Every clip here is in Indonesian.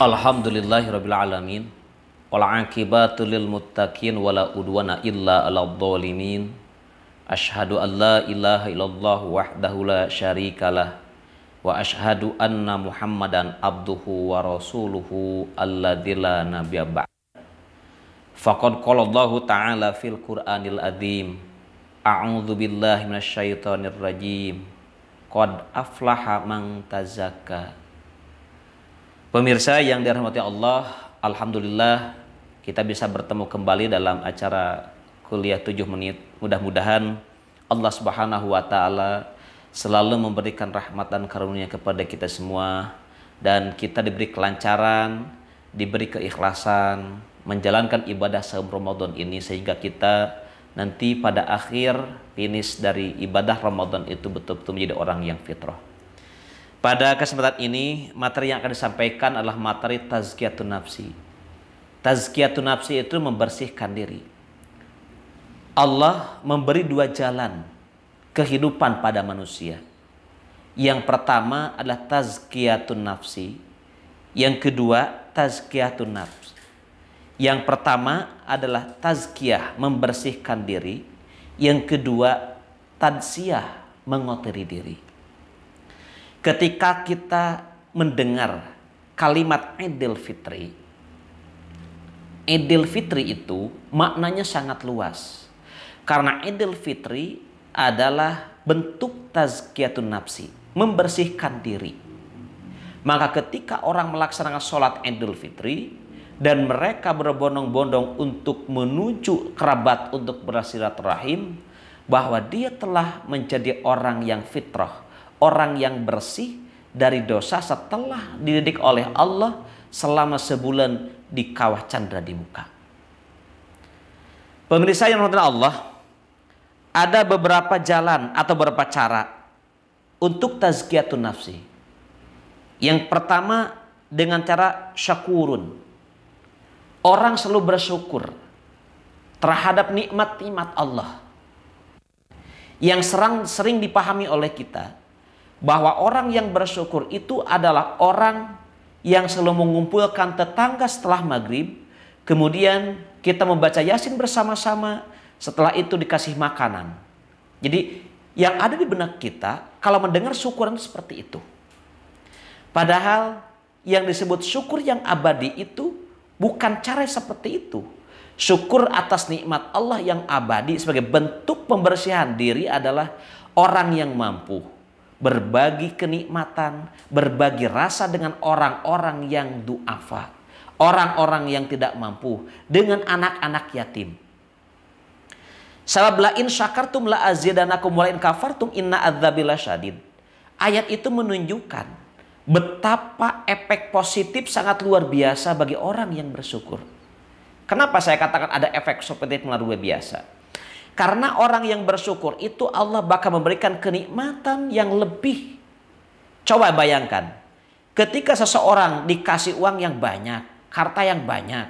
Alhamdulillahirabbil alamin. Wal muttaqin wala udwana illa 'alal dhalimin. Ashhadu an la ilaha illallah wahdahu la syarikalah wa ashhadu anna Muhammadan abduhu wa rasuluhu alladzi la nabiyya ba'd. Faqad qala Allah ta'ala fil Qur'anil adhim. A'udzu billahi minasyaitonir rajim. Qad aflaha man tazakka Pemirsa yang dirahmati Allah, Alhamdulillah kita bisa bertemu kembali dalam acara kuliah 7 menit. Mudah-mudahan Allah Subhanahu wa taala selalu memberikan rahmat dan karunia kepada kita semua dan kita diberi kelancaran, diberi keikhlasan menjalankan ibadah saum Ramadan ini sehingga kita nanti pada akhir finish dari ibadah Ramadan itu betul-betul menjadi orang yang fitrah. Pada kesempatan ini, materi yang akan disampaikan adalah materi tazkiyatun nafsi. Tazkiyatun nafsi itu membersihkan diri. Allah memberi dua jalan kehidupan pada manusia. Yang pertama adalah tazkiyatun nafsi. Yang kedua, tazkiyatun nafs. Yang pertama adalah tazkiyah, membersihkan diri. Yang kedua, tadsiyah, mengotori diri. Ketika kita mendengar kalimat Idul Fitri, Idul Fitri itu maknanya sangat luas. Karena Idul Fitri adalah bentuk tazkiyatun nafsi, membersihkan diri. Maka ketika orang melaksanakan sholat Idul Fitri dan mereka berbondong-bondong untuk menuju kerabat untuk bersilaturahim, bahwa dia telah menjadi orang yang fitrah, orang yang bersih dari dosa setelah dididik oleh Allah selama sebulan di kawah candra di muka. Pemirsa yang rahmati Allah, ada beberapa jalan atau beberapa cara untuk tazkiyatun nafsi. Yang pertama dengan cara syakurun. Orang selalu bersyukur terhadap nikmat-nikmat Allah. Yang serang, sering dipahami oleh kita bahwa orang yang bersyukur itu adalah orang yang selalu mengumpulkan tetangga setelah maghrib, kemudian kita membaca Yasin bersama-sama, setelah itu dikasih makanan. Jadi yang ada di benak kita kalau mendengar syukuran seperti itu. Padahal yang disebut syukur yang abadi itu bukan cara seperti itu. Syukur atas nikmat Allah yang abadi sebagai bentuk pembersihan diri adalah orang yang mampu berbagi kenikmatan, berbagi rasa dengan orang-orang yang duafa, orang-orang yang tidak mampu, dengan anak-anak yatim. Sabab la in syakartum la azidanakum wa in kafartum inna adzabila syadid. Ayat itu menunjukkan betapa efek positif sangat luar biasa bagi orang yang bersyukur. Kenapa saya katakan ada efek positif luar biasa? Karena orang yang bersyukur itu Allah bakal memberikan kenikmatan yang lebih. Coba bayangkan, ketika seseorang dikasih uang yang banyak, harta yang banyak,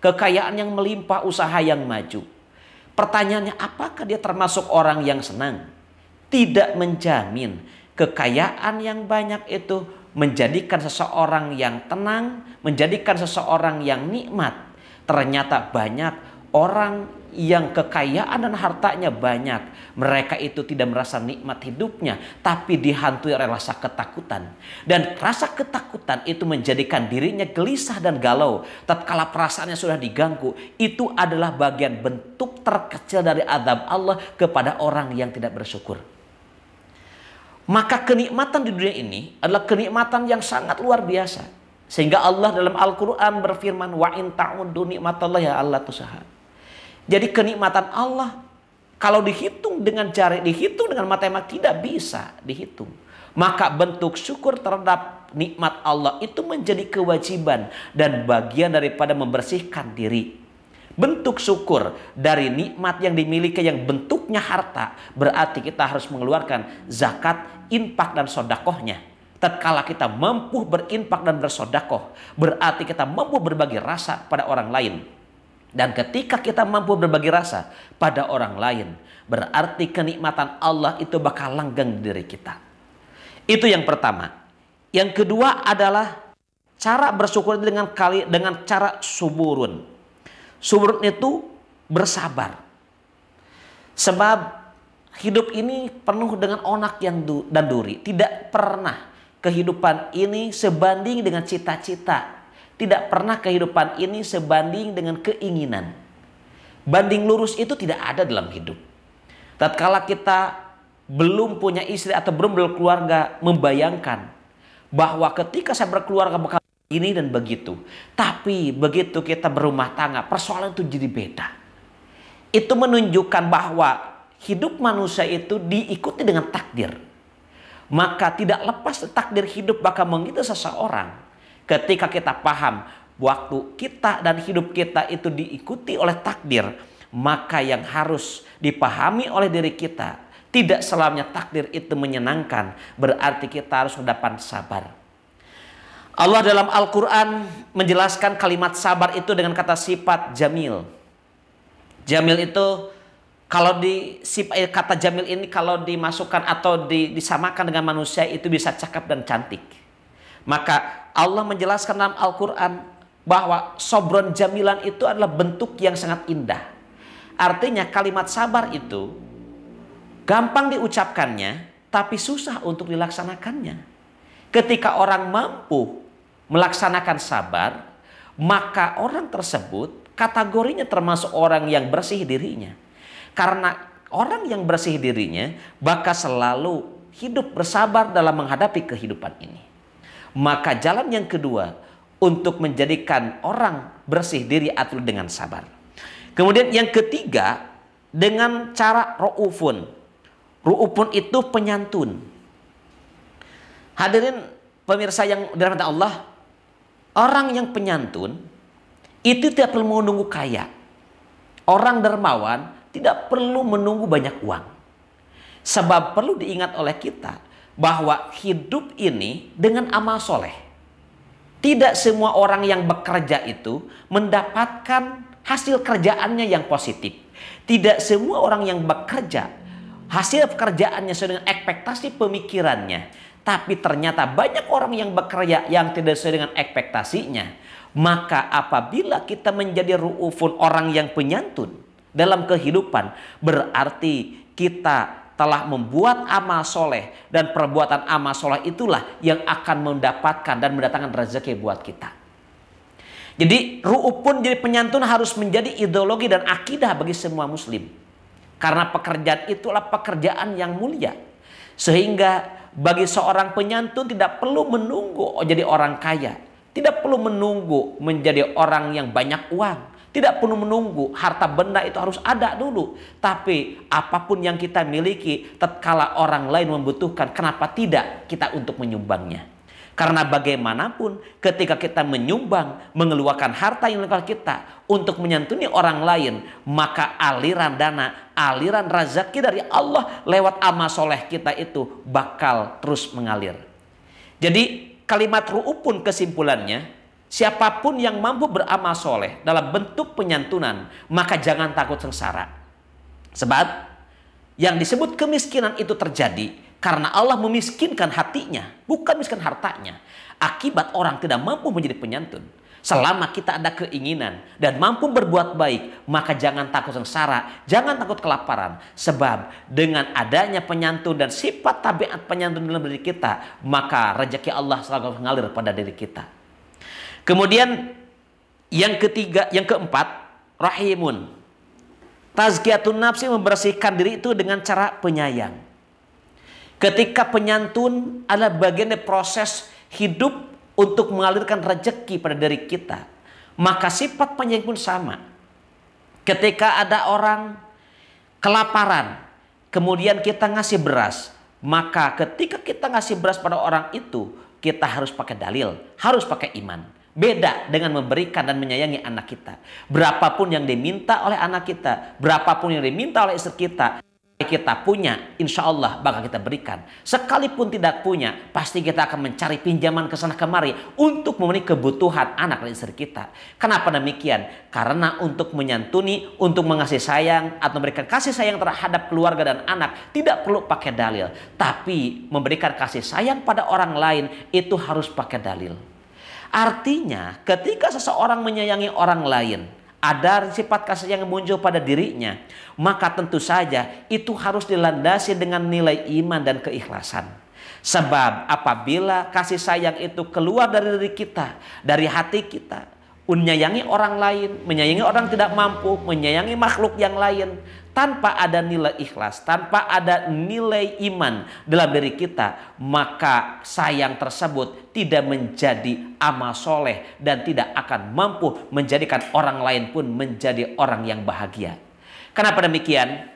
kekayaan yang melimpah, usaha yang maju. Pertanyaannya, apakah dia termasuk orang yang senang? Tidak menjamin kekayaan yang banyak itu menjadikan seseorang yang tenang, menjadikan seseorang yang nikmat. Ternyata banyak orang yang kekayaan dan hartanya banyak. Mereka itu tidak merasa nikmat hidupnya, tapi dihantui oleh rasa ketakutan. Dan rasa ketakutan itu menjadikan dirinya gelisah dan galau. Tatkala perasaannya sudah diganggu, itu adalah bagian bentuk terkecil dari azab Allah kepada orang yang tidak bersyukur. Maka kenikmatan di dunia ini adalah kenikmatan yang sangat luar biasa. Sehingga Allah dalam Al-Quran berfirman, Wa in ta'udu ni'matallahi ya Allah tusahat. Jadi kenikmatan Allah kalau dihitung dengan jari, dihitung dengan matematika tidak bisa dihitung. Maka bentuk syukur terhadap nikmat Allah itu menjadi kewajiban dan bagian daripada membersihkan diri. Bentuk syukur dari nikmat yang dimiliki yang bentuknya harta berarti kita harus mengeluarkan zakat, impak dan sodakohnya. Tatkala kita mampu berimpak dan bersodakoh berarti kita mampu berbagi rasa pada orang lain dan ketika kita mampu berbagi rasa pada orang lain, berarti kenikmatan Allah itu bakal langgeng di diri kita. Itu yang pertama. Yang kedua adalah cara bersyukur dengan kali dengan cara suburun. Suburun itu bersabar. Sebab hidup ini penuh dengan onak yang du dan duri. Tidak pernah kehidupan ini sebanding dengan cita-cita tidak pernah kehidupan ini sebanding dengan keinginan. Banding lurus itu tidak ada dalam hidup. Tatkala kita belum punya istri atau belum berkeluarga membayangkan bahwa ketika saya berkeluarga bakal ini dan begitu. Tapi begitu kita berumah tangga, persoalan itu jadi beda. Itu menunjukkan bahwa hidup manusia itu diikuti dengan takdir. Maka tidak lepas takdir hidup bakal mengikuti seseorang Ketika kita paham waktu kita dan hidup kita itu diikuti oleh takdir, maka yang harus dipahami oleh diri kita tidak selamanya takdir itu menyenangkan, berarti kita harus mendapat sabar. Allah dalam Al-Quran menjelaskan kalimat sabar itu dengan kata sifat jamil. Jamil itu kalau di eh, kata jamil ini kalau dimasukkan atau disamakan dengan manusia itu bisa cakap dan cantik. Maka Allah menjelaskan dalam Al-Quran bahwa sobron jamilan itu adalah bentuk yang sangat indah. Artinya kalimat sabar itu gampang diucapkannya tapi susah untuk dilaksanakannya. Ketika orang mampu melaksanakan sabar, maka orang tersebut kategorinya termasuk orang yang bersih dirinya. Karena orang yang bersih dirinya bakal selalu hidup bersabar dalam menghadapi kehidupan ini. Maka jalan yang kedua untuk menjadikan orang bersih diri atau dengan sabar. Kemudian yang ketiga dengan cara ru'ufun. Ru'ufun itu penyantun. Hadirin pemirsa yang dirahmati Allah, orang yang penyantun itu tidak perlu menunggu kaya. Orang dermawan tidak perlu menunggu banyak uang. Sebab perlu diingat oleh kita bahwa hidup ini dengan amal soleh. Tidak semua orang yang bekerja itu mendapatkan hasil kerjaannya yang positif. Tidak semua orang yang bekerja hasil pekerjaannya sesuai dengan ekspektasi pemikirannya. Tapi ternyata banyak orang yang bekerja yang tidak sesuai dengan ekspektasinya. Maka apabila kita menjadi ru'ufun orang yang penyantun dalam kehidupan berarti kita telah membuat amal soleh dan perbuatan amal soleh itulah yang akan mendapatkan dan mendatangkan rezeki buat kita. Jadi ru'u pun jadi penyantun harus menjadi ideologi dan akidah bagi semua muslim. Karena pekerjaan itulah pekerjaan yang mulia. Sehingga bagi seorang penyantun tidak perlu menunggu jadi orang kaya. Tidak perlu menunggu menjadi orang yang banyak uang tidak perlu menunggu harta benda itu harus ada dulu. Tapi apapun yang kita miliki tatkala orang lain membutuhkan kenapa tidak kita untuk menyumbangnya. Karena bagaimanapun ketika kita menyumbang, mengeluarkan harta yang lengkap kita untuk menyantuni orang lain, maka aliran dana, aliran rezeki dari Allah lewat amal soleh kita itu bakal terus mengalir. Jadi kalimat ru'u pun kesimpulannya Siapapun yang mampu beramal soleh dalam bentuk penyantunan, maka jangan takut sengsara. Sebab yang disebut kemiskinan itu terjadi karena Allah memiskinkan hatinya, bukan miskin hartanya. Akibat orang tidak mampu menjadi penyantun. Selama kita ada keinginan dan mampu berbuat baik, maka jangan takut sengsara, jangan takut kelaparan. Sebab dengan adanya penyantun dan sifat tabiat penyantun dalam diri kita, maka rezeki Allah selalu mengalir pada diri kita. Kemudian yang ketiga, yang keempat, rahimun. Tazkiyatun nafsi membersihkan diri itu dengan cara penyayang. Ketika penyantun adalah bagian dari proses hidup untuk mengalirkan rejeki pada diri kita, maka sifat penyayang pun sama. Ketika ada orang kelaparan, kemudian kita ngasih beras, maka ketika kita ngasih beras pada orang itu, kita harus pakai dalil, harus pakai iman. Beda dengan memberikan dan menyayangi anak kita. Berapapun yang diminta oleh anak kita, berapapun yang diminta oleh istri kita, kita punya, insya Allah bakal kita berikan. Sekalipun tidak punya, pasti kita akan mencari pinjaman ke sana kemari untuk memenuhi kebutuhan anak dan istri kita. Kenapa demikian? Karena untuk menyantuni, untuk mengasih sayang, atau memberikan kasih sayang terhadap keluarga dan anak tidak perlu pakai dalil. Tapi memberikan kasih sayang pada orang lain itu harus pakai dalil. Artinya, ketika seseorang menyayangi orang lain, ada sifat kasih yang muncul pada dirinya, maka tentu saja itu harus dilandasi dengan nilai iman dan keikhlasan. Sebab apabila kasih sayang itu keluar dari diri kita, dari hati kita, menyayangi orang lain, menyayangi orang tidak mampu, menyayangi makhluk yang lain, tanpa ada nilai ikhlas, tanpa ada nilai iman dalam diri kita, maka sayang tersebut tidak menjadi amal soleh dan tidak akan mampu menjadikan orang lain pun menjadi orang yang bahagia. Kenapa demikian?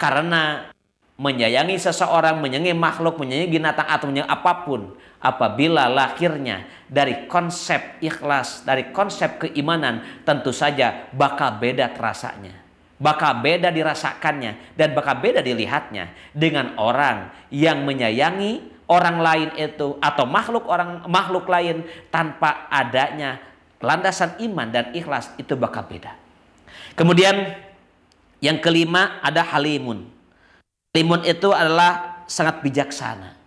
Karena menyayangi seseorang, menyayangi makhluk, menyayangi binatang atau menyayangi apapun apabila lahirnya dari konsep ikhlas, dari konsep keimanan tentu saja bakal beda rasanya bakal beda dirasakannya dan bakal beda dilihatnya dengan orang yang menyayangi orang lain itu atau makhluk orang makhluk lain tanpa adanya landasan iman dan ikhlas itu bakal beda. Kemudian yang kelima ada halimun. Halimun itu adalah sangat bijaksana.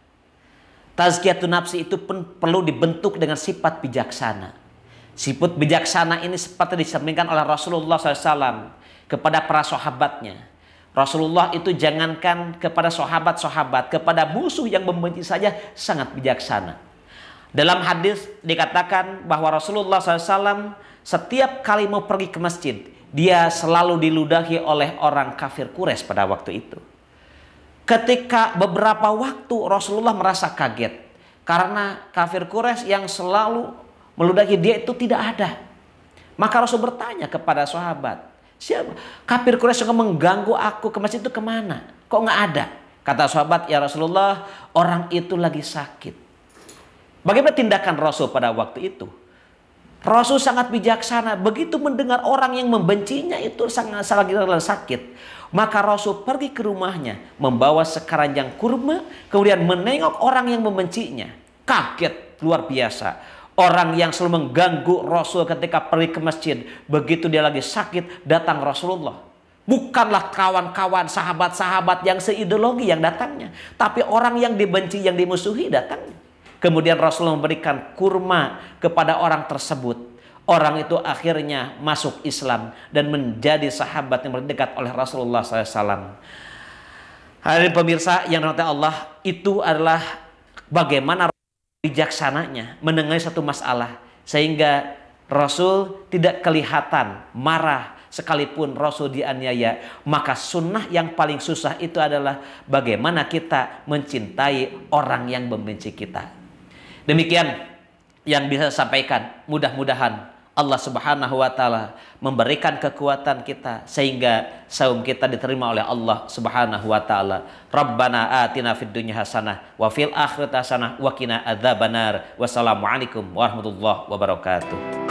Tazkiyatun nafsi itu pun perlu dibentuk dengan sifat bijaksana. Siput bijaksana ini seperti disampaikan oleh Rasulullah SAW kepada para sahabatnya. Rasulullah itu jangankan kepada sahabat-sahabat, kepada musuh yang membenci saja sangat bijaksana. Dalam hadis dikatakan bahwa Rasulullah SAW setiap kali mau pergi ke masjid, dia selalu diludahi oleh orang kafir Quraisy pada waktu itu. Ketika beberapa waktu Rasulullah merasa kaget karena kafir Quraisy yang selalu meludaki dia itu tidak ada. Maka Rasul bertanya kepada sahabat, siapa kafir Quraisy yang mengganggu aku ke masjid itu kemana? Kok nggak ada? Kata sahabat, ya Rasulullah, orang itu lagi sakit. Bagaimana tindakan Rasul pada waktu itu? Rasul sangat bijaksana. Begitu mendengar orang yang membencinya itu sangat lagi sakit. Maka Rasul pergi ke rumahnya membawa sekeranjang kurma kemudian menengok orang yang membencinya. Kaget luar biasa. Orang yang selalu mengganggu Rasul ketika pergi ke masjid. Begitu dia lagi sakit, datang Rasulullah. Bukanlah kawan-kawan, sahabat-sahabat yang seideologi yang datangnya. Tapi orang yang dibenci, yang dimusuhi datangnya. Kemudian Rasulullah memberikan kurma kepada orang tersebut. Orang itu akhirnya masuk Islam dan menjadi sahabat yang berdekat oleh Rasulullah SAW. Hari pemirsa yang dirahmati Allah, itu adalah bagaimana bijaksananya mendengar satu masalah sehingga Rasul tidak kelihatan marah sekalipun Rasul dianiaya. Maka sunnah yang paling susah itu adalah bagaimana kita mencintai orang yang membenci kita. Demikian yang bisa saya sampaikan. Mudah-mudahan Allah Subhanahu wa taala memberikan kekuatan kita sehingga saum kita diterima oleh Allah Subhanahu wa taala. Rabbana atina fid dunya hasanah wa fil akhirati hasanah wa qina adzabannar. Wassalamualaikum warahmatullahi wabarakatuh.